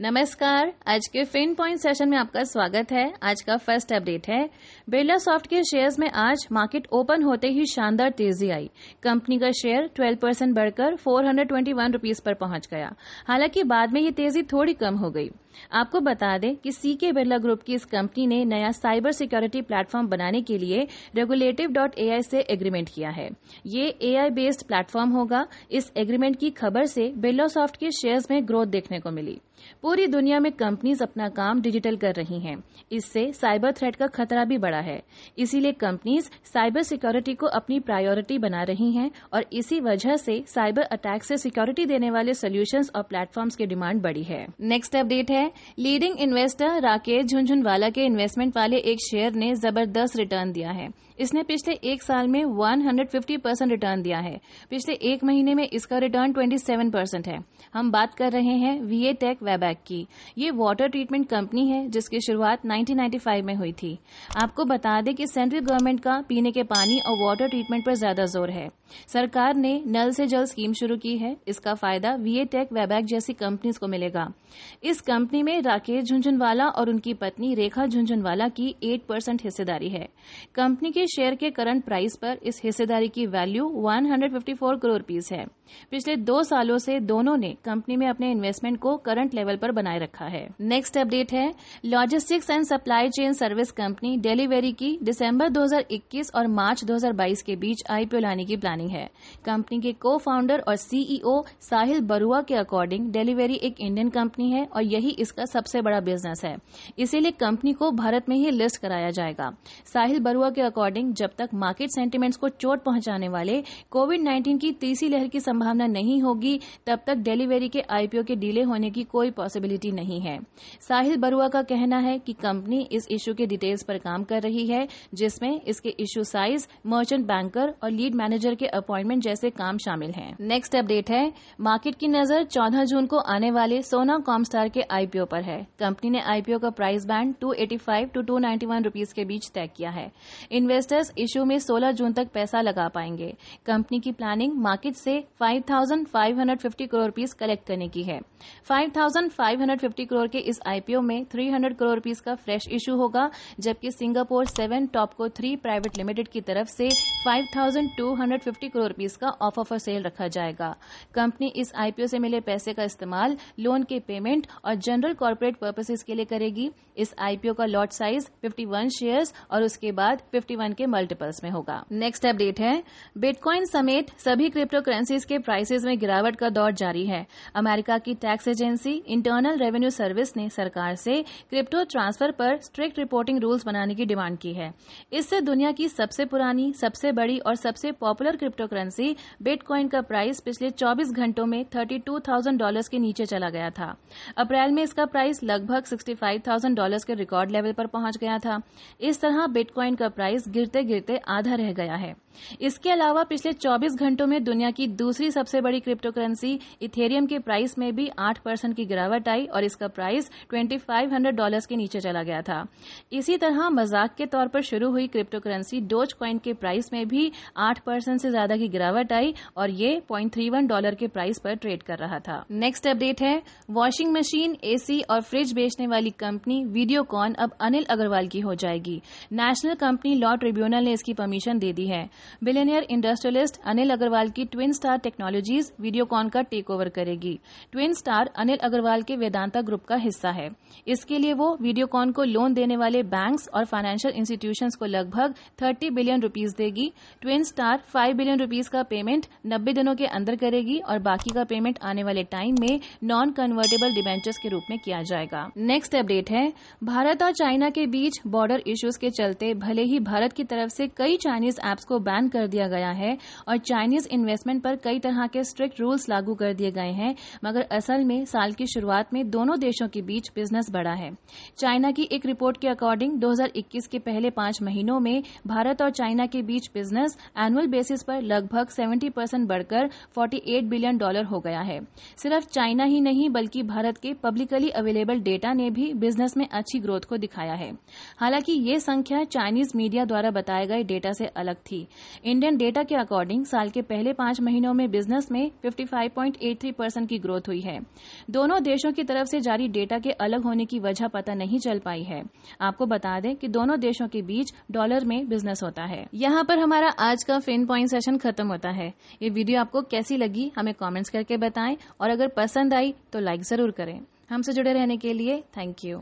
नमस्कार आज के फिन पॉइंट सेशन में आपका स्वागत है आज का फर्स्ट अपडेट है बिरला सॉफ्ट के शेयर्स में आज मार्केट ओपन होते ही शानदार तेजी आई कंपनी का शेयर 12 परसेंट बढ़कर 421 रुपीस पर पहुंच गया हालांकि बाद में ये तेजी थोड़ी कम हो गई आपको बता दें कि सी के बिरला ग्रुप की इस कंपनी ने नया साइबर सिक्योरिटी प्लेटफॉर्म बनाने के लिए रेगुलेटिव डॉट एआई से एग्रीमेंट किया है ये ए बेस्ड प्लेटफॉर्म होगा इस एग्रीमेंट की खबर से बिरला सॉफ्ट के शेयर्स में ग्रोथ देखने को मिली पूरी दुनिया में कंपनीज अपना काम डिजिटल कर रही हैं इससे साइबर थ्रेट का खतरा भी बढ़ा है इसीलिए कंपनीज साइबर सिक्योरिटी को अपनी प्रायोरिटी बना रही हैं और इसी वजह से साइबर अटैक से सिक्योरिटी देने वाले सॉल्यूशंस और प्लेटफॉर्म्स की डिमांड बढ़ी है नेक्स्ट अपडेट है है लीडिंग इन्वेस्टर राकेश झुंझुनवाला के इन्वेस्टमेंट वाले एक शेयर ने जबरदस्त रिटर्न दिया है इसने पिछले एक साल में 150 परसेंट रिटर्न दिया है पिछले एक महीने में इसका रिटर्न 27 परसेंट है हम बात कर रहे हैं वीए टेक वेबैक की ये वाटर ट्रीटमेंट कंपनी है जिसकी शुरुआत 1995 में हुई थी आपको बता दें कि सेंट्रल गवर्नमेंट का पीने के पानी और वाटर ट्रीटमेंट पर ज्यादा जोर है सरकार ने नल से जल स्कीम शुरू की है इसका फायदा वीए टेक वेबैक जैसी कंपनीज को मिलेगा इस कंपनी कंपनी में राकेश झुंझुनवाला और उनकी पत्नी रेखा झुंझुनवाला की 8 परसेंट हिस्सेदारी है कंपनी के शेयर के करंट प्राइस पर इस हिस्सेदारी की वैल्यू 154 करोड़ रूपीज है पिछले दो सालों से दोनों ने कंपनी में अपने इन्वेस्टमेंट को करंट लेवल पर बनाए रखा है नेक्स्ट अपडेट है logistics and supply chain service company Delhivery की दिसंबर 2021 और मार्च 2022 के बीच आईपीओ लाने की प्लानिंग है कंपनी के को फाउंडर और सीईओ e साहिल बरुआ के अकॉर्डिंग डेलीवेरी एक इंडियन कंपनी है और यही इसका सबसे बड़ा बिजनेस है इसीलिए कंपनी को भारत में ही लिस्ट कराया जाएगा साहिल बरुआ के अकॉर्डिंग जब तक मार्केट सेंटिमेंट्स को चोट पहुंचाने वाले कोविड 19 की तीसरी लहर की संभावना नहीं होगी तब तक डिलीवरी के आईपीओ के डिले होने की कोई पॉसिबिलिटी नहीं है साहिल बरुआ का कहना है कि कंपनी इस इश्यू के डिटेल्स पर काम कर रही है जिसमें इसके इश्यू साइज मर्चेंट बैंकर और लीड मैनेजर के अपॉइंटमेंट जैसे काम शामिल हैं। नेक्स्ट अपडेट है मार्केट की नजर 14 जून को आने वाले सोना स्टार के आई आईपीओ पर है कंपनी ने आईपीओ का प्राइस बैंड 285 टू 291 रुपीस के बीच तय किया है इन्वेस्टर्स इश्यू में 16 जून तक पैसा लगा पाएंगे कंपनी की प्लानिंग मार्केट से 5,550 करोड़ रुपीस कलेक्ट करने की है 5,550 करोड़ के इस आईपीओ में 300 करोड़ रुपीस का फ्रेश इश्यू होगा जबकि सिंगापुर सेवन टॉप को थ्री प्राइवेट लिमिटेड की तरफ से 5,250 करोड़ रुपीस का ऑफर सेल रखा जाएगा कंपनी इस आईपीओ से मिले पैसे का इस्तेमाल लोन के पेमेंट और जन जनरल कॉर्पोरेट पर्पसेज के लिए करेगी इस आईपीओ का लॉट साइज 51 शेयर्स और उसके बाद 51 के मल्टीपल्स में होगा नेक्स्ट अपडेट है बिटकॉइन समेत सभी क्रिप्टो करेंसीज के प्राइसेज में गिरावट का दौर जारी है अमेरिका की tax agency internal revenue service ने सरकार से क्रिप्टो ट्रांसफर पर स्ट्रिक्ट रिपोर्टिंग रूल्स बनाने की डिमांड की है इससे दुनिया की सबसे पुरानी सबसे बड़ी और सबसे पॉपुलर क्रिप्टो करेंसी बिटकॉइन का प्राइस पिछले 24 घंटों में 32,000 डॉलर्स के नीचे चला गया था अप्रैल में जिसका प्राइस लगभग 65,000 डॉलर्स के रिकॉर्ड लेवल पर पहुंच गया था इस तरह बिटकॉइन का प्राइस गिरते गिरते आधा रह गया है इसके अलावा पिछले 24 घंटों में दुनिया की दूसरी सबसे बड़ी क्रिप्टो करेंसी इथेरियम के प्राइस में भी 8 परसेंट की गिरावट आई और इसका प्राइस 2500 डॉलर्स के नीचे चला गया था इसी तरह मजाक के तौर पर शुरू हुई क्रिप्टो करेंसी डोज क्वाइन के प्राइस में भी 8 परसेंट से ज्यादा की गिरावट आई और ये पॉइंट डॉलर के प्राइस पर ट्रेड कर रहा था नेक्स्ट अपडेट है वॉशिंग मशीन ए एसी और फ्रिज बेचने वाली कंपनी वीडियोकॉन अब अनिल अग्रवाल की हो जाएगी नेशनल कंपनी लॉ ट्रिब्यूनल ने इसकी परमिशन दे दी है बिलेनियर इंडस्ट्रियलिस्ट अनिल अग्रवाल की ट्विन स्टार टेक्नोलॉजीज वीडियोकॉन का टेक ओवर करेगी ट्विन स्टार अनिल अग्रवाल के वेदांता ग्रुप का हिस्सा है इसके लिए वो वीडियोकॉन को लोन देने वाले बैंक और फाइनेंशियल इंस्टीट्यूशन को लगभग थर्टी बिलियन रूपीज देगी twin star five billion rupees का पेमेंट नब्बे दिनों के अंदर करेगी और बाकी का पेमेंट आने वाले टाइम में नॉन कन्वर्टेबल डिबेंचर्स के रूप रूप में किया जाएगा नेक्स्ट अपडेट है भारत और चाइना के बीच बॉर्डर इश्यूज के चलते भले ही भारत की तरफ से कई चाइनीज एप्स को बैन कर दिया गया है और चाइनीज इन्वेस्टमेंट पर कई तरह के स्ट्रिक्ट रूल्स लागू कर दिए गए हैं मगर असल में साल की शुरुआत में दोनों देशों के बीच बिजनेस बढ़ा है चाइना की एक रिपोर्ट के अकॉर्डिंग 2021 के पहले पांच महीनों में भारत और चाइना के बीच बिजनेस एनुअल बेसिस पर लगभग 70 परसेंट बढ़कर 48 बिलियन डॉलर हो गया है सिर्फ चाइना ही नहीं बल्कि भारत के पब्लिक पब्लिकली अवेलेबल डेटा ने भी बिजनेस में अच्छी ग्रोथ को दिखाया है हालांकि ये संख्या चाइनीज मीडिया द्वारा बताए गए डेटा से अलग थी इंडियन डेटा के अकॉर्डिंग साल के पहले पांच महीनों में बिजनेस में 55.83 परसेंट की ग्रोथ हुई है दोनों देशों की तरफ से जारी डेटा के अलग होने की वजह पता नहीं चल पाई है आपको बता दें कि दोनों देशों के बीच डॉलर में बिजनेस होता है यहाँ पर हमारा आज का फिन पॉइंट सेशन खत्म होता है ये वीडियो आपको कैसी लगी हमें कमेंट्स करके बताएं और अगर पसंद आई तो लाइक जरूर करें हमसे जुड़े रहने के लिए थैंक यू